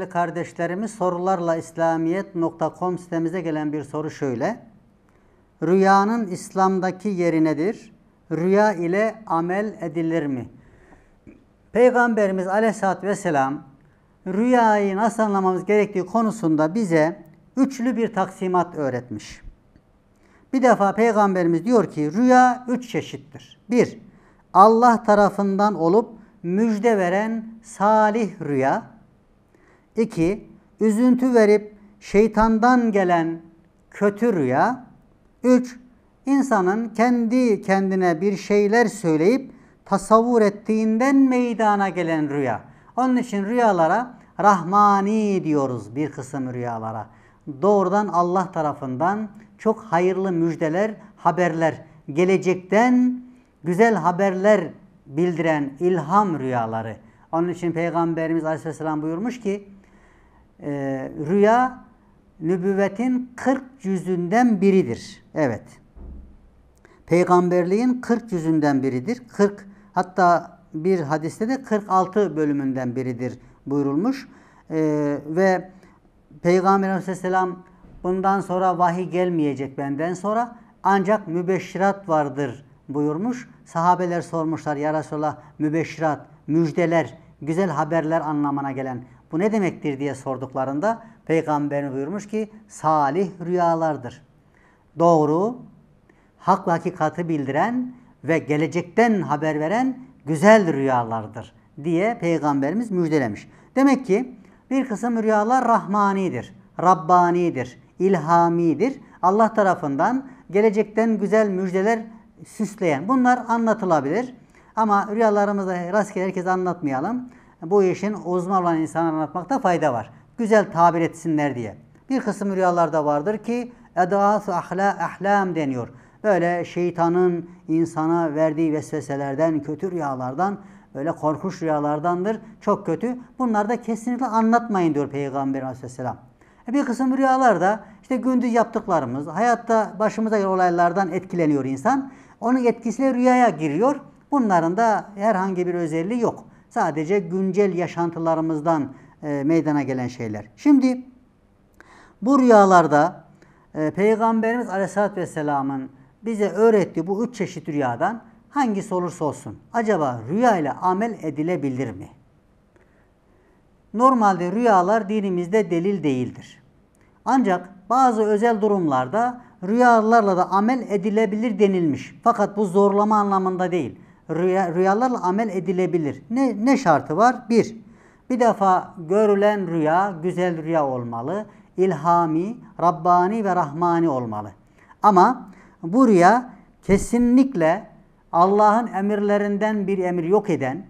değerli kardeşlerimiz sorularla İslamiyet.com sitemize gelen bir soru şöyle. Rüyanın İslam'daki yeri nedir? Rüya ile amel edilir mi? Peygamberimiz aleyhissalatü vesselam rüyayı nasıl anlamamız gerektiği konusunda bize üçlü bir taksimat öğretmiş. Bir defa Peygamberimiz diyor ki rüya üç çeşittir. Bir, Allah tarafından olup müjde veren salih rüya. İki Üzüntü verip şeytandan gelen kötü rüya. üç insanın kendi kendine bir şeyler söyleyip tasavvur ettiğinden meydana gelen rüya. Onun için rüyalara Rahmani diyoruz bir kısım rüyalara. Doğrudan Allah tarafından çok hayırlı müjdeler, haberler, gelecekten güzel haberler bildiren ilham rüyaları. Onun için Peygamberimiz Aleyhisselam buyurmuş ki e, rüya nübüvvetin 40 cüzünden biridir. Evet. Peygamberliğin 40 cüzünden biridir. 40 hatta bir hadiste de 46 bölümünden biridir buyurulmuş. E, ve Peygamber Aleyhisselam bundan sonra vahiy gelmeyecek benden sonra ancak mübeşşirat vardır buyurmuş. Sahabeler sormuşlar ya Resulallah mübeşşirat, müjdeler, güzel haberler anlamına gelen bu ne demektir diye sorduklarında Peygamber buyurmuş ki salih rüyalardır. Doğru, hak ve hakikati bildiren ve gelecekten haber veren güzel rüyalardır diye Peygamberimiz müjdelemiş. Demek ki bir kısım rüyalar rahmanidir, rabbanidir, ilhamidir. Allah tarafından gelecekten güzel müjdeler süsleyen. Bunlar anlatılabilir. Ama rüyalarımızı rastgele herkese anlatmayalım bu işin uzman olan insanlara anlatmakta fayda var. Güzel tabir etsinler diye. Bir kısım rüyalarda vardır ki edâsü ahlam deniyor. Böyle şeytanın insana verdiği vesveselerden, kötü rüyalardan, böyle korkuş rüyalardandır. Çok kötü. Bunlar da kesinlikle anlatmayın diyor Peygamber aleyhisselam. E, bir kısım rüyalarda işte gündüz yaptıklarımız, hayatta başımıza gelen olaylardan etkileniyor insan. Onun etkisiyle rüyaya giriyor. Bunların da herhangi bir özelliği yok. Sadece güncel yaşantılarımızdan e, meydana gelen şeyler. Şimdi bu rüyalarda e, Peygamberimiz Aleyhisselatü Vesselam'ın bize öğrettiği bu üç çeşit rüyadan hangisi olursa olsun acaba rüyayla amel edilebilir mi? Normalde rüyalar dinimizde delil değildir. Ancak bazı özel durumlarda rüyalarla da amel edilebilir denilmiş. Fakat bu zorlama anlamında değil rüya, rüyalarla amel edilebilir. Ne, ne şartı var? Bir, bir defa görülen rüya güzel rüya olmalı. İlhami, Rabbani ve Rahmani olmalı. Ama bu rüya kesinlikle Allah'ın emirlerinden bir emir yok eden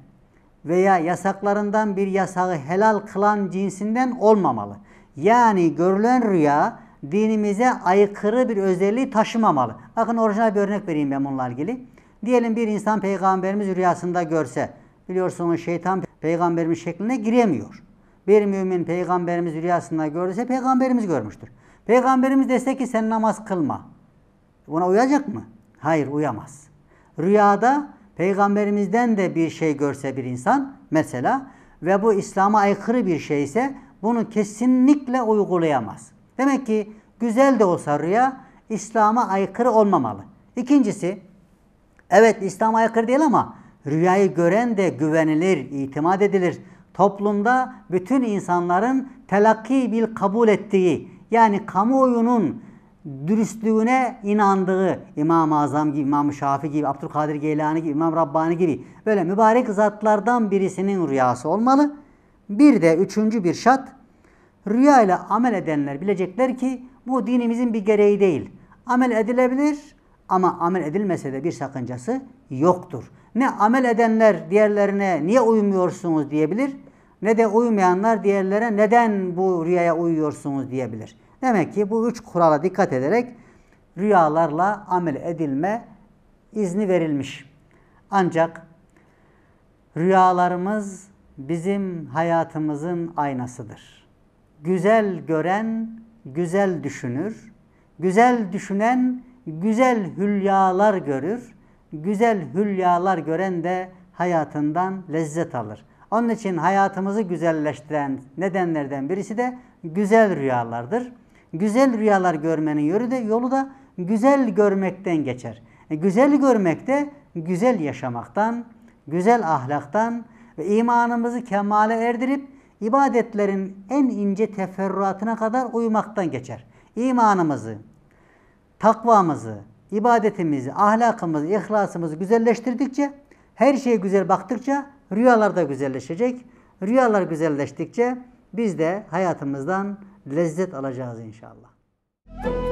veya yasaklarından bir yasağı helal kılan cinsinden olmamalı. Yani görülen rüya dinimize aykırı bir özelliği taşımamalı. Bakın orijinal bir örnek vereyim ben bununla ilgili. Diyelim bir insan peygamberimiz rüyasında görse, biliyorsunuz şeytan peygamberimiz şekline giremiyor. Bir mümin peygamberimiz rüyasında görse peygamberimiz görmüştür. Peygamberimiz dese ki sen namaz kılma. Buna uyacak mı? Hayır uyamaz. Rüyada peygamberimizden de bir şey görse bir insan mesela ve bu İslam'a aykırı bir şeyse bunu kesinlikle uygulayamaz. Demek ki güzel de olsa rüya İslam'a aykırı olmamalı. İkincisi Evet İslam aykırı değil ama rüyayı gören de güvenilir, itimat edilir. Toplumda bütün insanların telakki bil kabul ettiği yani kamuoyunun dürüstlüğüne inandığı İmam-ı Azam gibi, İmam-ı Şafi gibi, Abdülkadir Geylani gibi, İmam Rabbani gibi böyle mübarek zatlardan birisinin rüyası olmalı. Bir de üçüncü bir şart, rüya ile amel edenler bilecekler ki bu dinimizin bir gereği değil. Amel edilebilir ama amel edilmese de bir sakıncası yoktur. Ne amel edenler diğerlerine niye uymuyorsunuz diyebilir ne de uymayanlar diğerlere neden bu rüyaya uyuyorsunuz diyebilir. Demek ki bu üç kurala dikkat ederek rüyalarla amel edilme izni verilmiş. Ancak rüyalarımız bizim hayatımızın aynasıdır. Güzel gören güzel düşünür, güzel düşünen güzel hülyalar görür. Güzel hülyalar gören de hayatından lezzet alır. Onun için hayatımızı güzelleştiren nedenlerden birisi de güzel rüyalardır. Güzel rüyalar görmenin yolu da, yolu da güzel görmekten geçer. E, güzel görmek de güzel yaşamaktan, güzel ahlaktan ve imanımızı kemale erdirip ibadetlerin en ince teferruatına kadar uymaktan geçer. İmanımızı, takvamızı, ibadetimizi, ahlakımızı, ihlasımızı güzelleştirdikçe, her şeyi güzel baktıkça rüyalar da güzelleşecek. Rüyalar güzelleştikçe biz de hayatımızdan lezzet alacağız inşallah. Müzik